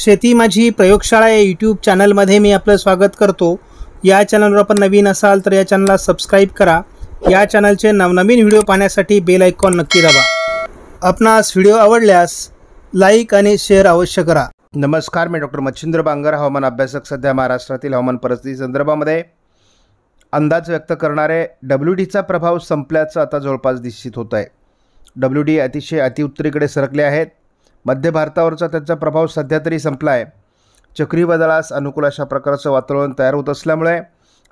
शेती माझी प्रयोगशाळा या यूट्यूब चॅनलमध्ये मी आपलं स्वागत करतो या चॅनलवर आपण नवीन असाल तर या चॅनलला सबस्क्राईब करा या चॅनलचे नवनवीन व्हिडिओ पाहण्यासाठी बेल आयकॉन नक्की दाबा आपणास व्हिडिओ आवडल्यास लाईक आणि शेअर अवश्य करा नमस्कार मी डॉक्टर मच्छिंद्र बांगर हवामान अभ्यासक सध्या महाराष्ट्रातील हवामान परिस्थिती संदर्भामध्ये अंदाज व्यक्त करणारे डब्ल्यू डीचा प्रभाव संपल्याचं आता जवळपास निश्चित होत आहे डब्ल्यू डी अतिशय अतिउत्तरीकडे सरकले आहेत मध्य भारतावरचा त्यांचा प्रभाव सध्या तरी संपला आहे चक्रीवादळास अनुकूल अशा प्रकारचं वातावरण तयार होत असल्यामुळे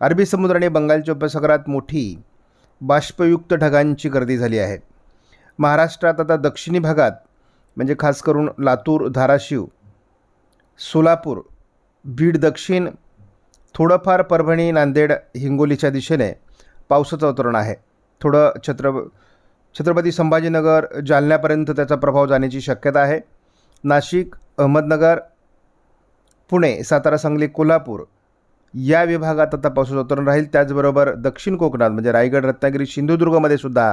अरबी समुद्र आणि बंगालच्या उपसागरात मोठी बाष्पयुक्त ढगांची गर्दी झाली आहे महाराष्ट्रात आता दक्षिणी भागात म्हणजे खास करून लातूर धाराशिव सोलापूर बीड दक्षिण थोडंफार परभणी नांदेड हिंगोलीच्या दिशेने पावसाचं अवतरण आहे थोडं छत्र छत्रपती संभाजीनगर जालन्यापर्यंत त्याचा प्रभाव जाण्याची शक्यता आहे नाशिक अहमदनगर पुणे सातारा सांगली कोल्हापूर या विभागात आता पावसाचं वातावरण राहील त्याचबरोबर दक्षिण कोकणात म्हणजे रायगड रत्नागिरी सिंधुदुर्गमध्ये सुद्धा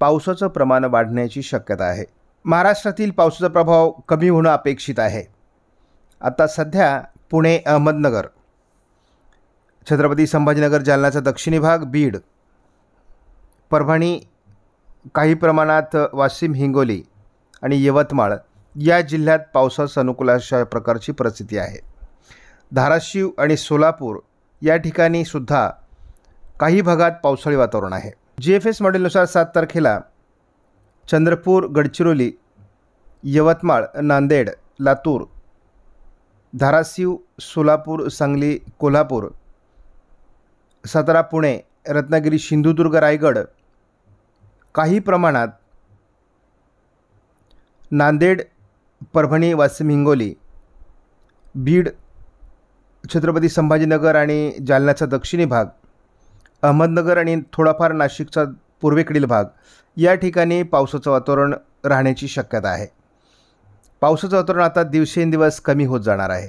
पावसाचं प्रमाण वाढण्याची शक्यता आहे महाराष्ट्रातील पावसाचा प्रभाव कमी होणं अपेक्षित आहे आता सध्या पुणे अहमदनगर छत्रपती संभाजीनगर जालनाचा दक्षिणी भाग बीड परभणी काही प्रमाणात वाशिम हिंगोली आणि यवतमाळ या जिल्ह्यात पावसास अनुकूल अशा प्रकारची परिस्थिती आहे धाराशिव आणि सोलापूर या ठिकाणी सुद्धा काही भागात पावसाळी वातावरण आहे जी एफ एस मॉडेलनुसार सात तारखेला चंद्रपूर गडचिरोली यवतमाळ नांदेड लातूर धाराशिव सोलापूर सांगली कोल्हापूर सातारा पुणे रत्नागिरी सिंधुदुर्ग रायगड काही प्रमाणात नांदेड परभणी वाशिम हिंगोली बीड छत्रपती संभाजीनगर आणि जालन्याचा दक्षिणी भाग अहमदनगर आणि थोडाफार नाशिकचा पूर्वेकडील भाग या ठिकाणी पावसाचं वातावरण राहण्याची शक्यता आहे पावसाचं वातावरण आता दिवसेंदिवस कमी होत जाणार आहे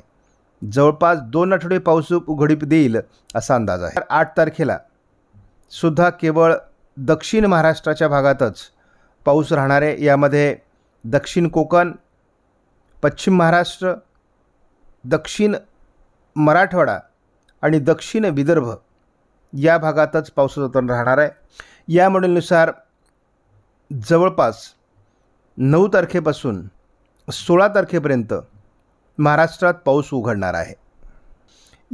जवळपास दोन आठवडे पाऊस उघडीप देईल असा अंदाज आहे आठ तारखेला सुद्धा केवळ दक्षिण महाराष्ट्राच्या भागातच पाऊस राहणार आहे यामध्ये दक्षिण कोकण पश्चिम महाराष्ट्र दक्षिण मराठवाडा आणि दक्षिण विदर्भ या भागातच पावसाचं तण राहणार आहे या मॉडेलनुसार जवळपास नऊ तारखेपासून सोळा तारखेपर्यंत महाराष्ट्रात पाऊस उघडणार आहे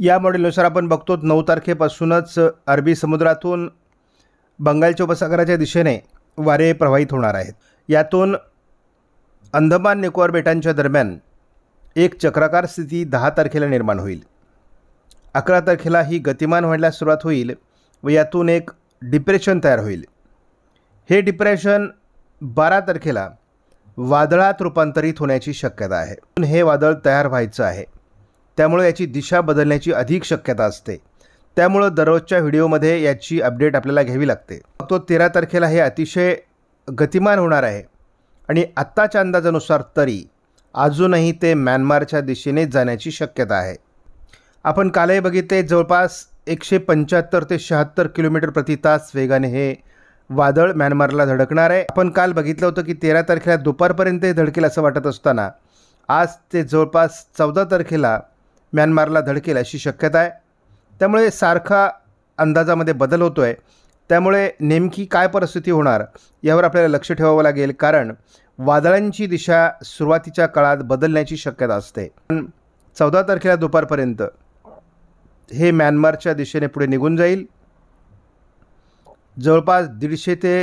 या मॉडेलनुसार आपण बघतो नऊ तारखेपासूनच अरबी समुद्रातून बंगालच्या उपसागराच्या दिशेने वारे प्रवाहित होणार आहेत यातून अंदमान निकोबार बेटांच्या दरम्यान एक चक्राकार स्थिती दहा तारखेला निर्माण होईल अकरा तारखेला ही गतिमान व्हायला सुरुवात होईल व यातून एक डिप्रेशन तयार होईल हे डिप्रेशन बारा तारखेला वादळात रूपांतरित होण्याची शक्यता आहे हे वादळ तयार व्हायचं आहे त्यामुळे याची दिशा बदलण्याची अधिक शक्यता असते त्यामुळं दररोजच्या व्हिडिओमध्ये याची अपडेट आपल्याला घ्यावी लागते तो तेरा तारखेला हे अतिशय गतिमान होणार आहे आणि आत्ताच्या अंदाजानुसार तरी अजूनही ते म्यानमारच्या दिशेने जाण्याची शक्यता आहे आपण कालही बघितले जवळपास एकशे पंच्याहत्तर ते शहात्तर किलोमीटर प्रति तास वेगाने हे वादळ म्यानमारला धडकणार आहे आपण काल बघितलं होतं की तेरा तारखेला दुपारपर्यंत हे धडकेल असं वाटत असताना आज ते जवळपास चौदा तारखेला म्यानमारला धडकेल अशी शक्यता आहे त्यामुळे सारखा अंदाजामध्ये बदल होतो आहे त्यामुळे नेमकी काय परिस्थिती होणार यावर आपल्याला लक्ष ठेवावं लागेल कारण वादळांची दिशा सुरुवातीच्या काळात बदलण्याची शक्यता असते पण चौदा तारखेला दुपारपर्यंत हे म्यानमारच्या दिशेने पुढे निघून जाईल जवळपास दीडशे ते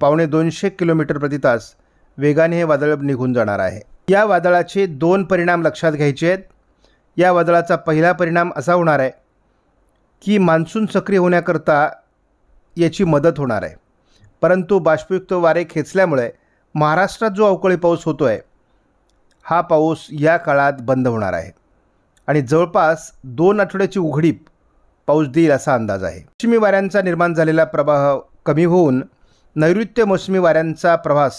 पावणे दोनशे किलोमीटर प्रति तास वेगाने हे वादळ निघून जाणार आहे या वादळाचे दोन परिणाम लक्षात घ्यायचे आहेत या वादळाचा पहिला परिणाम असा होणार आहे की मान्सून सक्रिय होण्याकरता याची मदत होणार आहे परंतु बाष्पयुक्त वारे खेचल्यामुळे महाराष्ट्रात जो अवकाळी पाऊस होतो आहे हा पाऊस या काळात बंद होणार आहे आणि जवळपास दोन आठवड्याची उघडीप पाऊस देईल असा अंदाज आहे पश्चिमी वाऱ्यांचा निर्माण झालेला प्रवाह कमी होऊन नैऋत्य मोसमी वाऱ्यांचा प्रवास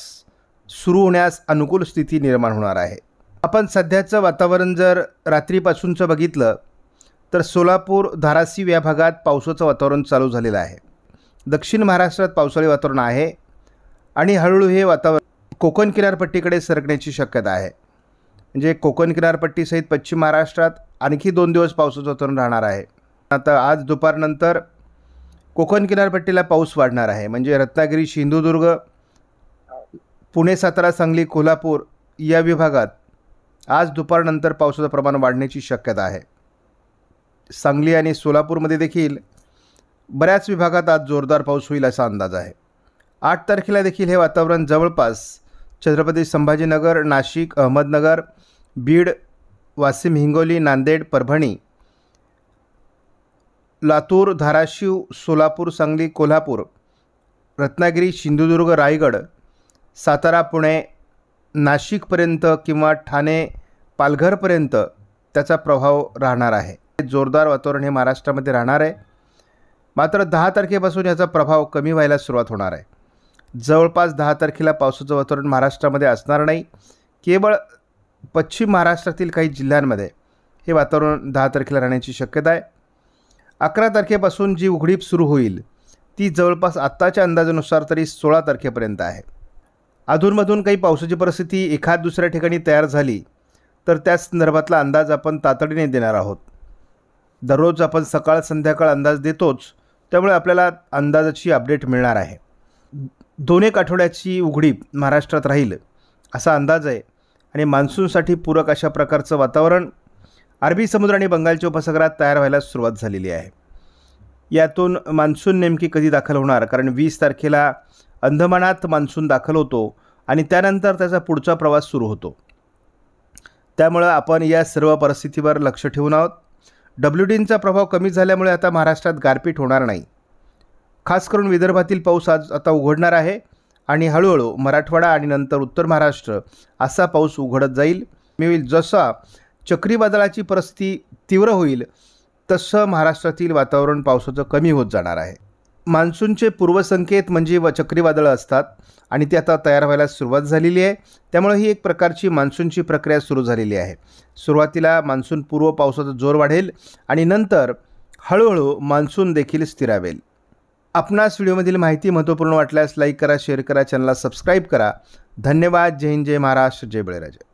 सुरू होण्यास अनुकूल स्थिती निर्माण होणार आहे आपण सध्याचं वातावरण जर रात्रीपासूनचं बघितलं तर सोलापूर धाराशिव या भागात पावसाचं वातावरण चालू झालेलं आहे दक्षिण महाराष्ट्रात पावसाळी वातावरण आहे आणि हळूहळू हे वातावरण कोकण किनारपट्टीकडे सरकण्याची शक्यता आहे म्हणजे कोकण किनारपट्टीसहित पश्चिम महाराष्ट्रात आणखी दोन दिवस पावसाचं वातावरण राहणार आहे आता आज दुपारनंतर कोकण किनारपट्टीला पाऊस वाढणार आहे म्हणजे रत्नागिरी सिंधुदुर्ग पुणे सातारा सांगली कोल्हापूर या विभागात आज दुपारनंतर पावसाचं प्रमाण वाढण्याची शक्यता आहे सांगली आणि सोलापूरमध्ये देखील बऱ्याच विभागात आज जोरदार पाऊस होईल असा अंदाज आहे आठ तारखेला देखील हे वातावरण जवळपास छत्रपती संभाजीनगर नाशिक अहमदनगर बीड वाशिम हिंगोली नांदेड परभणी लातूर धाराशिव सोलापूर सांगली कोल्हापूर रत्नागिरी सिंधुदुर्ग रायगड सातारा पुणे नाशिकपर्यंत किंवा ठाणे पालघरपर्यंत त्याचा प्रभाव राहणार आहे जोरदार वातावरण हे महाराष्ट्रामध्ये राहणार आहे मात्र दहा तारखेपासून याचा प्रभाव कमी व्हायला सुरुवात होणार आहे जवळपास दहा तारखेला पावसाचं वातावरण महाराष्ट्रामध्ये असणार नाही केवळ पश्चिम महाराष्ट्रातील काही जिल्ह्यांमध्ये हे वातावरण दहा तारखेला राहण्याची शक्यता आहे अकरा तारखेपासून जी उघडीप सुरू होईल ती जवळपास आत्ताच्या अंदाजानुसार तरी सोळा तारखेपर्यंत आहे अधूनमधून काही पावसाची परिस्थिती एखाद दुसऱ्या ठिकाणी तयार झाली तर त्या संदर्भातला अंदाज आपण तातडीने देणार आहोत दररोज आपण सकाळ संध्याकाळ अंदाज देतोच त्यामुळे आपल्याला अंदाजाची अपडेट मिळणार आहे दोन एक आठवड्याची उघडी महाराष्ट्रात राहील असा अंदाज आहे आणि मान्सूनसाठी पूरक अशा प्रकारचं वातावरण अरबी समुद्र आणि बंगालच्या उपसागरात तयार व्हायला सुरुवात झालेली आहे यातून मान्सून नेमकी कधी दाखल होणार कारण वीस तारखेला अंदमानात मान्सून दाखल होतो आणि त्यानंतर त्याचा पुढचा प्रवास सुरू होतो त्यामुळं आपण या सर्व परिस्थितीवर लक्ष ठेवून आहोत डब्ल्यू डीनचा प्रभाव कमी झाल्यामुळे आता महाराष्ट्रात गारपीट होणार नाही खास करून विदर्भातील पाऊस आज आता उघडणार आहे आणि हळूहळू मराठवाडा आणि नंतर उत्तर महाराष्ट्र असा पाऊस उघडत जाईल मी जसा चक्रीवादळाची परिस्थिती तीव्र होईल तसं महाराष्ट्रातील वातावरण पावसाचं कमी होत जाणार आहे मान्सूनचे पूर्वसंकेत म्हणजे व चक्रीवादळं असतात आणि ती आता तयार व्हायला सुरुवात झालेली आहे त्यामुळे ही एक प्रकारची मान्सूनची प्रक्रिया सुरू झालेली आहे सुरुवातीला मान्सून पूर्व पावसाचा जोर वाढेल आणि नंतर हळूहळू मान्सून देखील स्थिरावेल आपणास व्हिडिओमधील माहिती महत्त्वपूर्ण वाटल्यास लाईक करा शेअर करा चॅनलला सबस्क्राईब करा धन्यवाद जय हिंद जय महाराष्ट्र जय बळीराजे